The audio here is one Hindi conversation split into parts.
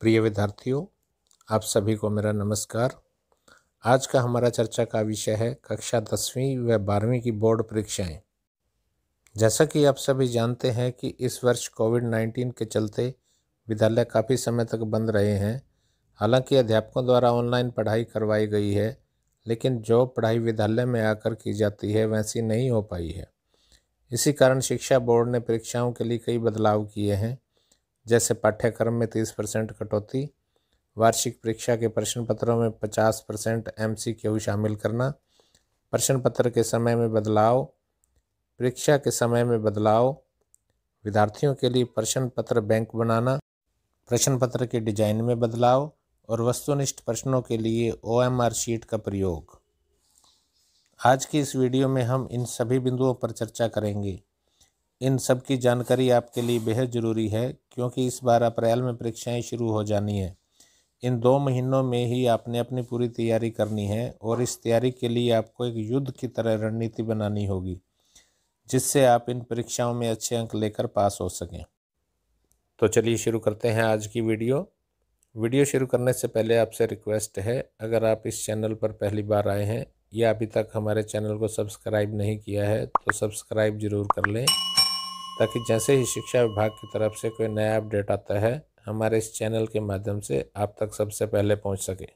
प्रिय विद्यार्थियों आप सभी को मेरा नमस्कार आज का हमारा चर्चा का विषय है कक्षा दसवीं व बारहवीं की बोर्ड परीक्षाएं जैसा कि आप सभी जानते हैं कि इस वर्ष कोविड नाइन्टीन के चलते विद्यालय काफ़ी समय तक बंद रहे हैं हालांकि अध्यापकों द्वारा ऑनलाइन पढ़ाई करवाई गई है लेकिन जो पढ़ाई विद्यालय में आकर की जाती है वैसी नहीं हो पाई है इसी कारण शिक्षा बोर्ड ने परीक्षाओं के लिए कई बदलाव किए हैं जैसे पाठ्यक्रम में तीस परसेंट कटौती वार्षिक परीक्षा के प्रश्न पत्रों में पचास परसेंट एम शामिल करना प्रश्न पत्र के समय में बदलाव परीक्षा के समय में बदलाव विद्यार्थियों के लिए प्रश्न पत्र बैंक बनाना प्रश्न पत्र के डिजाइन में बदलाव और वस्तुनिष्ठ प्रश्नों के लिए ओ शीट का प्रयोग आज की इस वीडियो में हम इन सभी बिंदुओं पर चर्चा करेंगे इन सब की जानकारी आपके लिए बेहद ज़रूरी है क्योंकि इस बार अप्रैल में परीक्षाएं शुरू हो जानी है इन दो महीनों में ही आपने अपनी पूरी तैयारी करनी है और इस तैयारी के लिए आपको एक युद्ध की तरह रणनीति बनानी होगी जिससे आप इन परीक्षाओं में अच्छे अंक लेकर पास हो सकें तो चलिए शुरू करते हैं आज की वीडियो वीडियो शुरू करने से पहले आपसे रिक्वेस्ट है अगर आप इस चैनल पर पहली बार आए हैं या अभी तक हमारे चैनल को सब्सक्राइब नहीं किया है तो सब्सक्राइब ज़रूर कर लें ताकि जैसे ही शिक्षा विभाग की तरफ से कोई नया अपडेट आता है हमारे इस चैनल के माध्यम से आप तक सबसे पहले पहुंच सके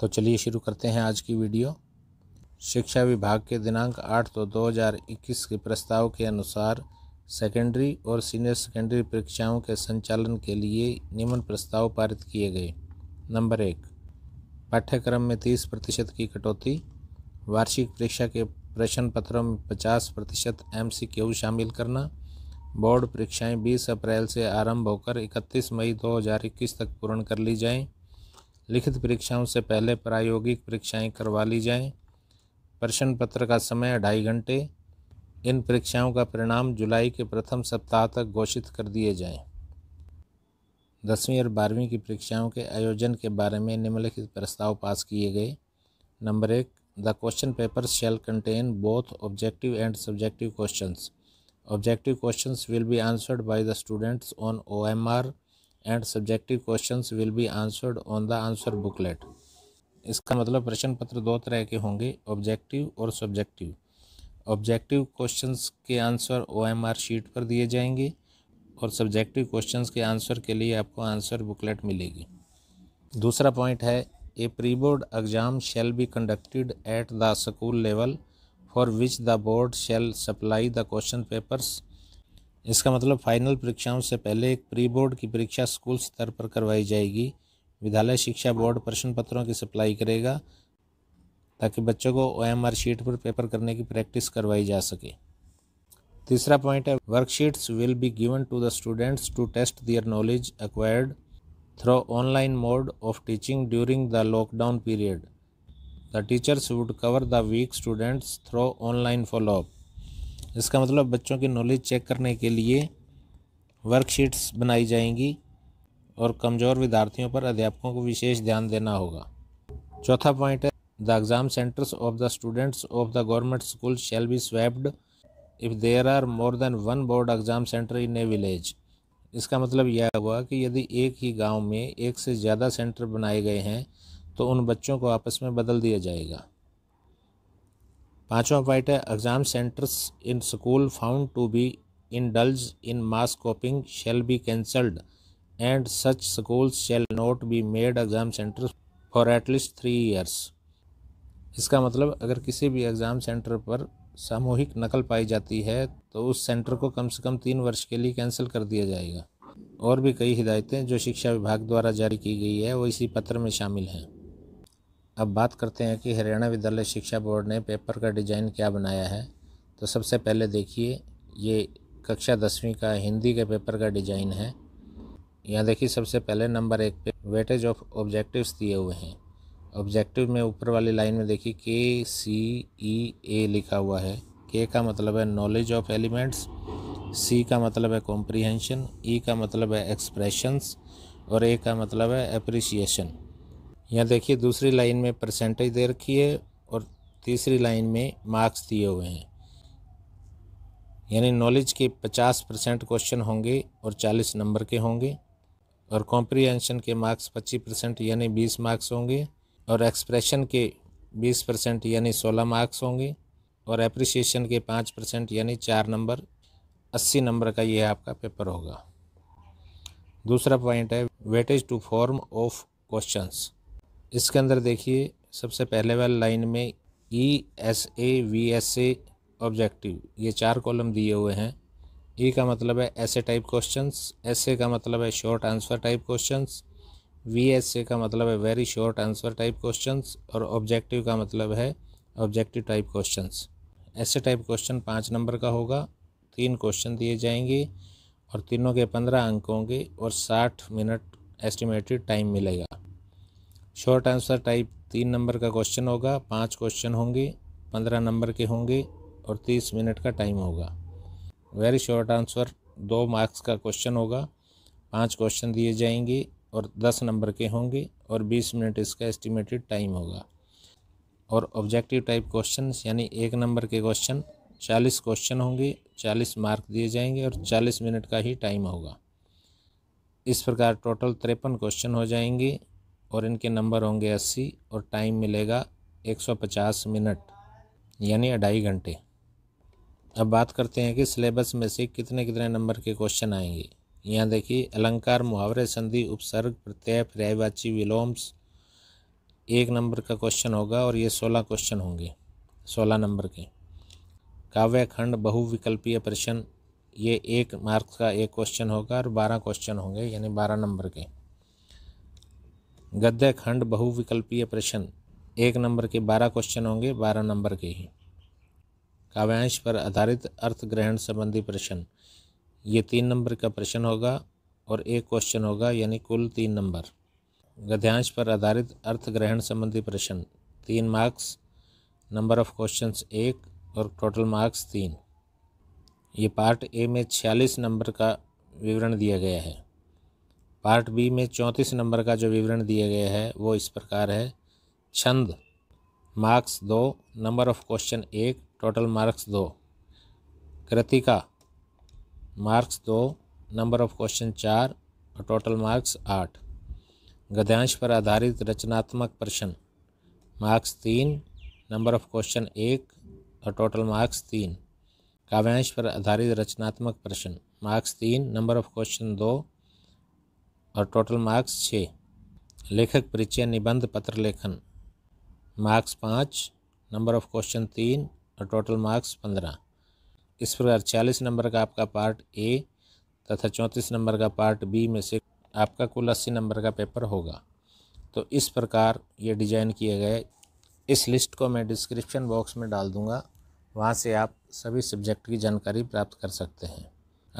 तो चलिए शुरू करते हैं आज की वीडियो शिक्षा विभाग के दिनांक 8 दो तो 2021 के प्रस्ताव के अनुसार सेकेंडरी और सीनियर सेकेंडरी परीक्षाओं के संचालन के लिए निम्न प्रस्ताव पारित किए गए नंबर एक पाठ्यक्रम में तीस प्रतिशत की कटौती वार्षिक परीक्षा के प्रश्न पत्रों में पचास प्रतिशत एम शामिल करना बोर्ड परीक्षाएं 20 अप्रैल से आरंभ होकर 31 मई 2021 तक पूर्ण कर ली जाएं। लिखित परीक्षाओं से पहले प्रायोगिक परीक्षाएं करवा ली जाएं। प्रश्न पत्र का समय ढाई घंटे इन परीक्षाओं का परिणाम जुलाई के प्रथम सप्ताह तक घोषित कर दिए जाएं। दसवीं और बारहवीं की परीक्षाओं के आयोजन के बारे में निम्नलिखित प्रस्ताव पास किए गए नंबर एक the question paper shall contain both objective and subjective questions Objective questions will be answered by the students on OMR and subjective questions will be answered on the answer booklet. इसका मतलब प्रश्न पत्र दो तरह के होंगे ऑब्जेक्टिव और सब्जेक्टिव ऑब्जेक्टिव क्वेश्चंस के आंसर ओएमआर शीट पर दिए जाएंगे और सब्जेक्टिव क्वेश्चंस के आंसर के लिए आपको आंसर बुकलेट मिलेगी दूसरा पॉइंट है a pre board exam shall be conducted at the school level for which the board shall supply the question papers इसका मतलब फाइनल परीक्षाओं से पहले एक प्री बोर्ड की परीक्षा स्कूल स्तर पर करवाई जाएगी विद्यालय शिक्षा बोर्ड प्रश्न पत्रों की सप्लाई करेगा ताकि बच्चों को ओ शीट पर पेपर करने की प्रैक्टिस करवाई जा सके तीसरा पॉइंट है worksheets will be given to the students to test their knowledge acquired through online mode of teaching during the lockdown period the teachers would cover the weak students through online follow up इसका मतलब बच्चों की नॉलेज चेक करने के लिए वर्कशीट्स बनाई जाएंगी और कमज़ोर विद्यार्थियों पर अध्यापकों को विशेष ध्यान देना होगा चौथा पॉइंट है the exam centres of the students of the government school shall be swapped if there are more than one board exam centre in a village इसका मतलब यह हुआ कि यदि एक ही गांव में एक से ज़्यादा सेंटर बनाए गए हैं तो उन बच्चों को आपस में बदल दिया जाएगा पांचवा पॉइंट है exam centres in school found to be indulged in mass copying shall be cancelled and such school shall not be made exam centre for at least three years इसका मतलब अगर किसी भी एग्ज़ाम सेंटर पर सामूहिक नकल पाई जाती है तो उस सेंटर को कम से कम तीन वर्ष के लिए कैंसिल कर दिया जाएगा और भी कई हिदायतें जो शिक्षा विभाग द्वारा जारी की गई है वो इसी पत्र में शामिल हैं अब बात करते हैं कि हरियाणा विद्यालय शिक्षा बोर्ड ने पेपर का डिज़ाइन क्या बनाया है तो सबसे पहले देखिए ये कक्षा दसवीं का हिंदी के पेपर का डिज़ाइन है यहाँ देखिए सबसे पहले नंबर एक पे वेटेज ऑफ ऑब्जेक्टिव्स दिए हुए हैं ऑब्जेक्टिव में ऊपर वाली लाइन में देखिए के सी ई ए लिखा हुआ है के का मतलब है नॉलेज ऑफ एलिमेंट्स सी का मतलब है कॉम्प्रीहेंशन ई e का मतलब है एक्सप्रेशंस और ए का मतलब है अप्रिसिएशन यहाँ देखिए दूसरी लाइन में परसेंटेज दे रखी है और तीसरी लाइन में मार्क्स दिए हुए हैं यानी नॉलेज के पचास परसेंट क्वेश्चन होंगे और चालीस नंबर के होंगे और कॉम्प्रीहेंशन के मार्क्स पच्चीस परसेंट यानी बीस मार्क्स होंगे और एक्सप्रेशन के बीस परसेंट यानी सोलह मार्क्स होंगे और एप्रिसिएशन के पाँच परसेंट यानी चार नंबर अस्सी नंबर का ये आपका पेपर होगा दूसरा पॉइंट है weightage to form of questions इसके अंदर देखिए सबसे पहले वाले लाइन में E S A V S A objective ये चार कॉलम दिए हुए हैं ई e का मतलब है ऐसे टाइप क्वेश्चंस एस ए का मतलब है short answer type questions V S A का मतलब है very short answer type questions और ऑब्जेक्टिव का मतलब है ऑब्जेक्टिव टाइप क्वेश्चंस ऐसे टाइप क्वेश्चन पाँच नंबर का होगा तीन क्वेश्चन दिए जाएंगे और तीनों के पंद्रह अंक होंगे और साठ मिनट एस्टिमेटेड टाइम मिलेगा शॉर्ट आंसर टाइप तीन नंबर का क्वेश्चन होगा पांच क्वेश्चन होंगे पंद्रह नंबर के होंगे और तीस मिनट का टाइम होगा वेरी शॉर्ट आंसर दो मार्क्स का क्वेश्चन होगा पांच क्वेश्चन दिए जाएंगे और दस नंबर के होंगे और बीस मिनट इसका एस्टिमेटेड टाइम होगा और ऑब्जेक्टिव टाइप क्वेश्चन यानी एक नंबर के क्वेश्चन चालीस क्वेश्चन होंगे चालीस मार्क दिए जाएंगे और चालीस मिनट का ही टाइम होगा इस प्रकार टोटल तिरपन क्वेश्चन हो जाएंगे और इनके नंबर होंगे अस्सी और टाइम मिलेगा एक सौ पचास मिनट यानी अढ़ाई घंटे अब बात करते हैं कि सिलेबस में से कितने कितने नंबर के क्वेश्चन आएंगे यहाँ देखिए अलंकार मुहावरे संधि उपसर्ग प्रत्यय पर्यायवाची विलोम्स एक नंबर का क्वेश्चन होगा और ये सोलह क्वेश्चन होंगे सोलह नंबर के काव्य खंड बहुविकल्पीय प्रश्न ये एक मार्क्स का एक क्वेश्चन होगा और बारह क्वेश्चन होंगे यानी बारह नंबर के गद्य खंड बहुविकल्पीय प्रश्न एक नंबर के बारह क्वेश्चन होंगे बारह नंबर के ही काव्यांश पर आधारित अर्थ ग्रहण संबंधी प्रश्न ये तीन नंबर का प्रश्न होगा और एक क्वेश्चन होगा यानी कुल तीन नंबर गद्यांश पर आधारित अर्थ ग्रहण संबंधी प्रश्न तीन मार्क्स नंबर ऑफ क्वेश्चंस एक और टोटल मार्क्स तीन ये पार्ट ए में छियालीस नंबर का विवरण दिया गया है पार्ट बी में चौंतीस नंबर का जो विवरण दिया गया है वो इस प्रकार है छंद मार्क्स दो नंबर ऑफ क्वेश्चन एक टोटल मार्क्स दो कृतिका मार्क्स दो नंबर ऑफ क्वेश्चन चार और टोटल मार्क्स आठ गद्यांश पर आधारित रचनात्मक प्रश्न मार्क्स तीन नंबर ऑफ क्वेश्चन एक और टोटल मार्क्स तीन काव्यांश पर आधारित रचनात्मक प्रश्न मार्क्स तीन नंबर ऑफ क्वेश्चन दो और टोटल मार्क्स छः लेखक परिचय निबंध पत्र लेखन मार्क्स पाँच नंबर ऑफ क्वेश्चन तीन और टोटल मार्क्स पंद्रह इस प्रकार चालीस नंबर का आपका पार्ट ए तथा चौंतीस नंबर का पार्ट बी में से आपका कुल अस्सी नंबर का पेपर होगा तो इस प्रकार ये डिजाइन किए गए इस लिस्ट को मैं डिस्क्रिप्शन बॉक्स में डाल दूँगा वहाँ से आप सभी सब्जेक्ट की जानकारी प्राप्त कर सकते हैं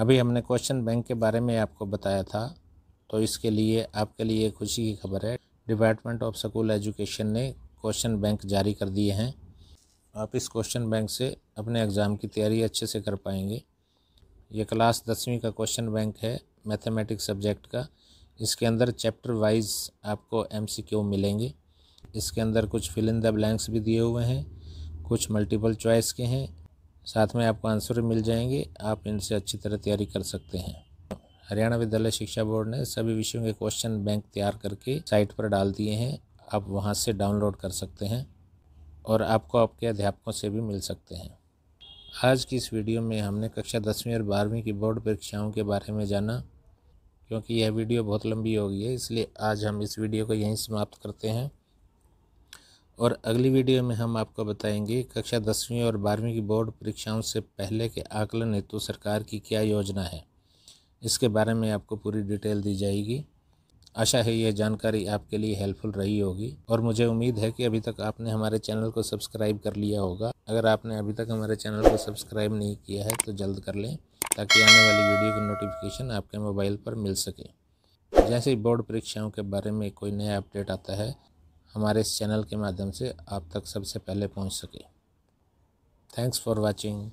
अभी हमने क्वेश्चन बैंक के बारे में आपको बताया था तो इसके लिए आपके लिए खुशी की खबर है डिपार्टमेंट ऑफ स्कूल एजुकेशन ने क्वेश्चन बैंक जारी कर दिए हैं आप इस क्वेश्चन बैंक से अपने एग्ज़ाम की तैयारी अच्छे से कर पाएंगे ये क्लास दसवीं का क्वेश्चन बैंक है मैथमेटिक्स सब्जेक्ट का इसके अंदर चैप्टर वाइज आपको एम मिलेंगे इसके अंदर कुछ फिल इन द ब्लैंक्स भी दिए हुए हैं कुछ मल्टीपल चॉइस के हैं साथ में आपको आंसर मिल जाएंगे आप इनसे अच्छी तरह तैयारी कर सकते हैं हरियाणा विद्यालय शिक्षा बोर्ड ने सभी विषयों के क्वेश्चन बैंक तैयार करके साइट पर डाल दिए हैं आप वहाँ से डाउनलोड कर सकते हैं और आपको आपके अध्यापकों से भी मिल सकते हैं आज की इस वीडियो में हमने कक्षा दसवीं और बारहवीं की बोर्ड परीक्षाओं के बारे में जाना क्योंकि यह वीडियो बहुत लंबी हो गई है इसलिए आज हम इस वीडियो को यहीं समाप्त करते हैं और अगली वीडियो में हम आपको बताएंगे कक्षा दसवीं और बारहवीं की बोर्ड परीक्षाओं से पहले के आकलन हेतु सरकार की क्या योजना है इसके बारे में आपको पूरी डिटेल दी जाएगी आशा है यह जानकारी आपके लिए हेल्पफुल रही होगी और मुझे उम्मीद है कि अभी तक आपने हमारे चैनल को सब्सक्राइब कर लिया होगा अगर आपने अभी तक हमारे चैनल को सब्सक्राइब नहीं किया है तो जल्द कर लें ताकि आने वाली वीडियो की नोटिफिकेशन आपके मोबाइल पर मिल सके जैसे ही बोर्ड परीक्षाओं के बारे में कोई नया अपडेट आता है हमारे इस चैनल के माध्यम से आप तक सबसे पहले पहुँच सके थैंक्स फॉर वॉचिंग